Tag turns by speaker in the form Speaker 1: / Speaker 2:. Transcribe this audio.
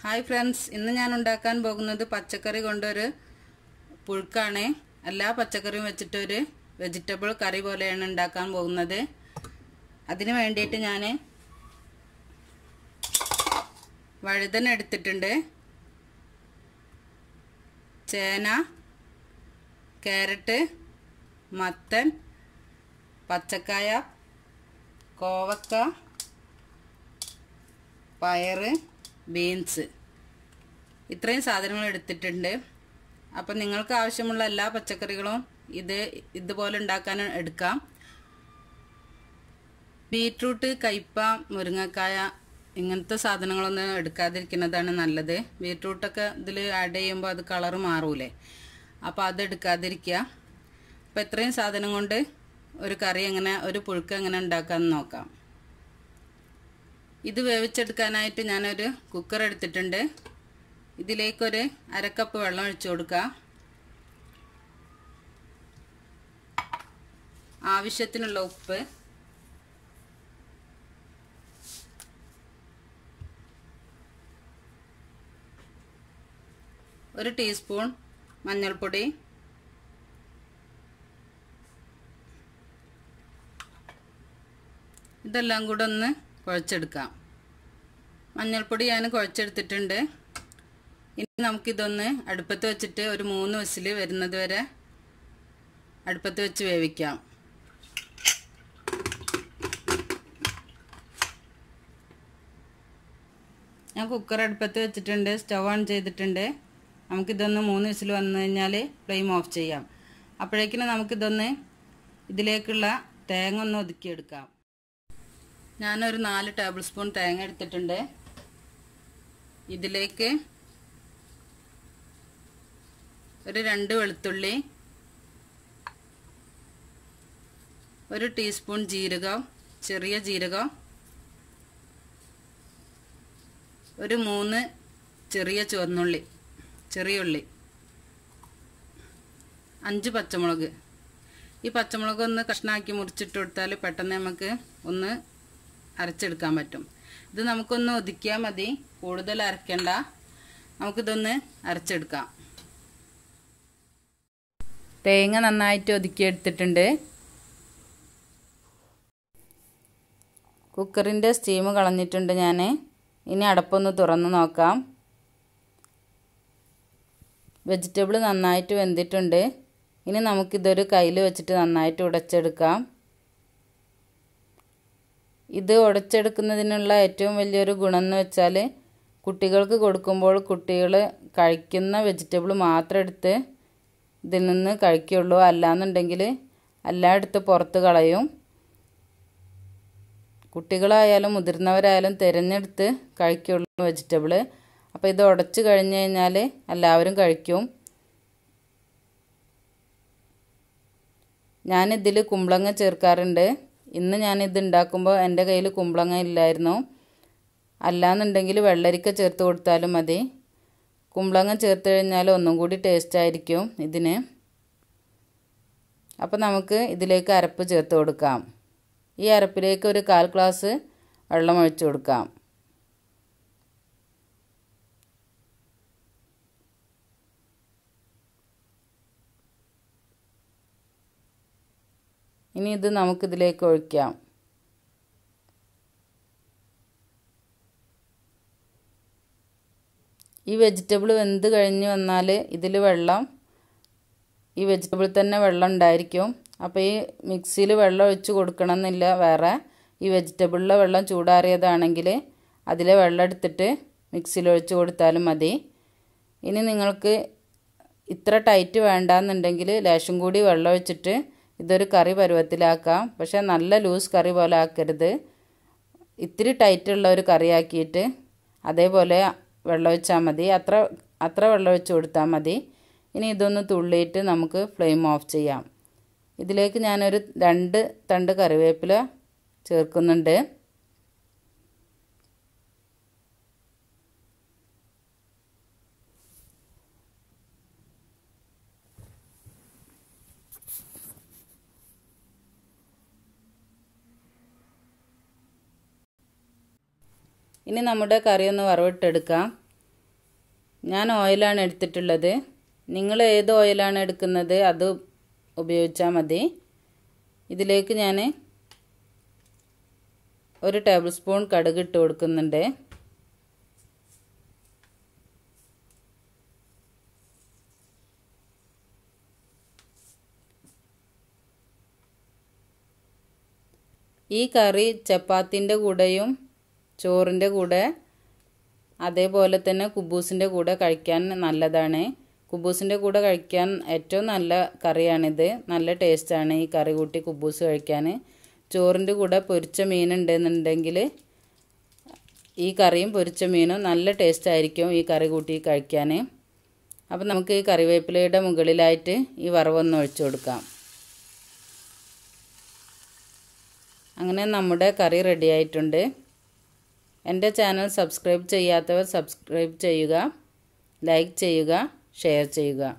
Speaker 1: hi friends ഇന്ന് ഞാൻ ഉണ്ടാക്കാൻ പോകുന്നത് പച്ചക്കറി കൊണ്ടൊരു പുഴുക്കാണ് എല്ലാ പച്ചക്കറിയും വെച്ചിട്ടൊരു വെജിറ്റബിൾ കറി പോലെയാണ് ഉണ്ടാക്കാൻ പോകുന്നത് അതിന് വേണ്ടിയിട്ട് ഞാൻ വഴുതന എടുത്തിട്ടുണ്ട് ചേന ക്യാരറ്റ് മത്തൻ പച്ചക്കായ കോവക്ക പയറ് ബീൻസ് ഇത്രയും സാധനങ്ങൾ എടുത്തിട്ടുണ്ട് അപ്പം നിങ്ങൾക്ക് ആവശ്യമുള്ള എല്ലാ പച്ചക്കറികളും ഇത് ഇതുപോലെ ഉണ്ടാക്കാൻ എടുക്കാം ബീറ്റ്റൂട്ട് കയ്പ മുരിങ്ങക്കായ ഇങ്ങനത്തെ സാധനങ്ങളൊന്നും എടുക്കാതിരിക്കുന്നതാണ് നല്ലത് ബീട്രൂട്ടൊക്കെ ഇതിൽ ആഡ് ചെയ്യുമ്പോൾ അത് കളറ് മാറൂലേ അപ്പോൾ അത് എടുക്കാതിരിക്കുക അപ്പോൾ ഇത്രയും സാധനം കൊണ്ട് ഒരു കറി എങ്ങനെ ഒരു പുഴുക്ക് എങ്ങനെ ഉണ്ടാക്കാമെന്ന് നോക്കാം ഇത് വേവിച്ചെടുക്കാനായിട്ട് ഞാനൊരു കുക്കർ എടുത്തിട്ടുണ്ട് ഇതിലേക്കൊരു അരക്കപ്പ് വെള്ളം ഒഴിച്ചു കൊടുക്കാം ആവശ്യത്തിനുള്ള ഉപ്പ് ഒരു ടീസ്പൂൺ മഞ്ഞൾപ്പൊടി ഇതെല്ലാം കൂടെ ഒന്ന് കുഴച്ചെടുക്കാം മഞ്ഞൾപ്പൊടി ഞാൻ കുഴച്ചെടുത്തിട്ടുണ്ട് ഇനി നമുക്കിതൊന്ന് അടുപ്പത്ത് വെച്ചിട്ട് ഒരു മൂന്ന് വിസിൽ വരുന്നത് വരെ അടുപ്പത്ത് വെച്ച് വേവിക്കാം ഞാൻ കുക്കർ അടുപ്പത്ത് വെച്ചിട്ടുണ്ട് സ്റ്റവ് ഓൺ ചെയ്തിട്ടുണ്ട് നമുക്കിതൊന്ന് മൂന്ന് വിസിൽ വന്നു കഴിഞ്ഞാൽ ഫ്ലെയിം ഓഫ് ചെയ്യാം അപ്പോഴേക്കിനും നമുക്കിതൊന്ന് ഇതിലേക്കുള്ള തേങ്ങ ഒന്ന് ഒതുക്കിയെടുക്കാം ഞാനൊരു നാല് ടേബിൾ സ്പൂൺ തേങ്ങ എടുത്തിട്ടുണ്ട് ഇതിലേക്ക് ഒരു രണ്ട് വെളുത്തുള്ളി ഒരു ടീസ്പൂൺ ജീരകം ചെറിയ ജീരകം ഒരു മൂന്ന് ചെറിയ ചുവന്നുള്ളി ചെറിയ ഉള്ളി അഞ്ച് പച്ചമുളക് ഈ പച്ചമുളക് ഒന്ന് കഷ്ണാക്കി മുറിച്ചിട്ട് കൊടുത്താൽ പെട്ടെന്ന് നമുക്ക് ഒന്ന് അരച്ചെടുക്കാൻ പറ്റും ഇത് നമുക്കൊന്ന് ഒതുക്കിയാൽ മതി കൂടുതൽ അരക്കണ്ട നമുക്കിതൊന്ന് അരച്ചെടുക്കാം തേങ്ങ നന്നായിട്ട് ഒതുക്കിയെടുത്തിട്ടുണ്ട് കുക്കറിൻ്റെ സ്റ്റീം കളഞ്ഞിട്ടുണ്ട് ഞാൻ ഇനി അടപ്പൊന്ന് തുറന്ന് നോക്കാം വെജിറ്റബിൾ നന്നായിട്ട് വെന്തിട്ടുണ്ട് ഇനി നമുക്കിതൊരു കയ്യിൽ വെച്ചിട്ട് നന്നായിട്ട് ഉടച്ചെടുക്കാം ഇത് ഉടച്ചെടുക്കുന്നതിനുള്ള ഏറ്റവും വലിയൊരു ഗുണം എന്ന് വെച്ചാൽ കുട്ടികൾക്ക് കൊടുക്കുമ്പോൾ കുട്ടികൾ കഴിക്കുന്ന വെജിറ്റബിൾ മാത്രം എടുത്ത് ഇതിൽ നിന്ന് കഴിക്കുകയുള്ളൂ അല്ലാന്നുണ്ടെങ്കിൽ എടുത്ത് പുറത്ത് കളയും കുട്ടികളായാലും മുതിർന്നവരായാലും തിരഞ്ഞെടുത്ത് കഴിക്കുള്ളൂ വെജിറ്റബിൾ അപ്പോൾ ഇത് ഉടച്ച് കഴിഞ്ഞ് കഴിഞ്ഞാൽ എല്ലാവരും കഴിക്കും ഞാനിതിൽ കുമ്പളങ്ങ ചേർക്കാറുണ്ട് ഇന്ന് ഞാനിത് ഉണ്ടാക്കുമ്പോൾ എൻ്റെ കയ്യിൽ കുമ്പളങ്ങ ഇല്ലായിരുന്നു അല്ലാന്നുണ്ടെങ്കിൽ വെള്ളരിക്ക ചേർത്ത് കൊടുത്താലും മതി കുമ്പളങ്ങ ചേർത്ത് കഴിഞ്ഞാൽ ഒന്നും കൂടി ടേസ്റ്റ് ആയിരിക്കും ഇതിന് അപ്പോൾ നമുക്ക് ഇതിലേക്ക് അരപ്പ് ചേർത്ത് കൊടുക്കാം ഈ അരപ്പിലേക്ക് ഒരു കാൽ ഗ്ലാസ് വെള്ളം ഒഴിച്ചു കൊടുക്കാം ഇനി ഇത് നമുക്കിതിലേക്ക് ഒഴിക്കാം ഈ വെജിറ്റബിൾ വെന്ത് കഴിഞ്ഞ് വന്നാൽ ഇതിൽ വെള്ളം ഈ വെജിറ്റബിൾ തന്നെ വെള്ളം ഉണ്ടായിരിക്കും അപ്പോൾ ഈ മിക്സിയിൽ വെള്ളം ഒഴിച്ച് കൊടുക്കണം എന്നില്ല വേറെ ഈ വെജിറ്റബിളിലെ വെള്ളം ചൂടാറിയതാണെങ്കിൽ അതിലെ വെള്ളം എടുത്തിട്ട് മിക്സിയിൽ ഒഴിച്ച് കൊടുത്താലും മതി ഇനി നിങ്ങൾക്ക് ഇത്ര ടൈറ്റ് വേണ്ടാന്നുണ്ടെങ്കിൽ ലേശം കൂടി വെള്ളം ഒഴിച്ചിട്ട് ഇതൊരു കറി പരുവത്തിലാക്കാം പക്ഷേ നല്ല ലൂസ് കറി പോലെ ആക്കരുത് ഇത്തിരി ടൈറ്റുള്ള ഒരു കറിയാക്കിയിട്ട് അതേപോലെ വെള്ളമൊഴിച്ചാൽ മതി അത്ര അത്ര വെള്ളമൊഴിച്ച് കൊടുത്താൽ മതി ഇനി ഇതൊന്ന് തുള്ളിയിട്ട് നമുക്ക് ഫ്ലെയിം ഓഫ് ചെയ്യാം ഇതിലേക്ക് ഞാനൊരു രണ്ട് തണ്ട് കറിവേപ്പില ചേർക്കുന്നുണ്ട് ഇനി നമ്മുടെ കറി ഒന്ന് വറവിട്ടെടുക്കാം ഞാൻ ഓയിലാണ് എടുത്തിട്ടുള്ളത് നിങ്ങൾ ഏത് ഓയിലാണ് എടുക്കുന്നത് അത് ഉപയോഗിച്ചാൽ മതി ഇതിലേക്ക് ഞാൻ ഒരു ടേബിൾ സ്പൂൺ കടുക് ഇട്ട് കൊടുക്കുന്നുണ്ട് ഈ കറി ചപ്പാത്തിൻ്റെ കൂടെയും ചോറിൻ്റെ കൂടെ അതേപോലെ തന്നെ കുബൂസിൻ്റെ കൂടെ കഴിക്കാൻ നല്ലതാണ് കുബൂസിൻ്റെ കൂടെ കഴിക്കാൻ ഏറ്റവും നല്ല കറിയാണിത് നല്ല ടേസ്റ്റാണ് ഈ കറി കൂട്ടി കുബൂസ് കഴിക്കാൻ ചോറിൻ്റെ കൂടെ പൊരിച്ച മീൻ ഉണ്ടെന്നുണ്ടെങ്കിൽ ഈ കറിയും പൊരിച്ച മീനും നല്ല ടേസ്റ്റ് ആയിരിക്കും ഈ കറി കൂട്ടി കഴിക്കാൻ അപ്പോൾ നമുക്ക് ഈ കറിവേപ്പിലയുടെ മുകളിലായിട്ട് ഈ വറവൊന്ന് ഒഴിച്ചു കൊടുക്കാം അങ്ങനെ നമ്മുടെ കറി റെഡി ആയിട്ടുണ്ട് എൻ്റെ ചാനൽ സബ്സ്ക്രൈബ് ചെയ്യാത്തവർ സബ്സ്ക്രൈബ് ചെയ്യുക ലൈക്ക് ചെയ്യുക ഷെയർ ചെയ്യുക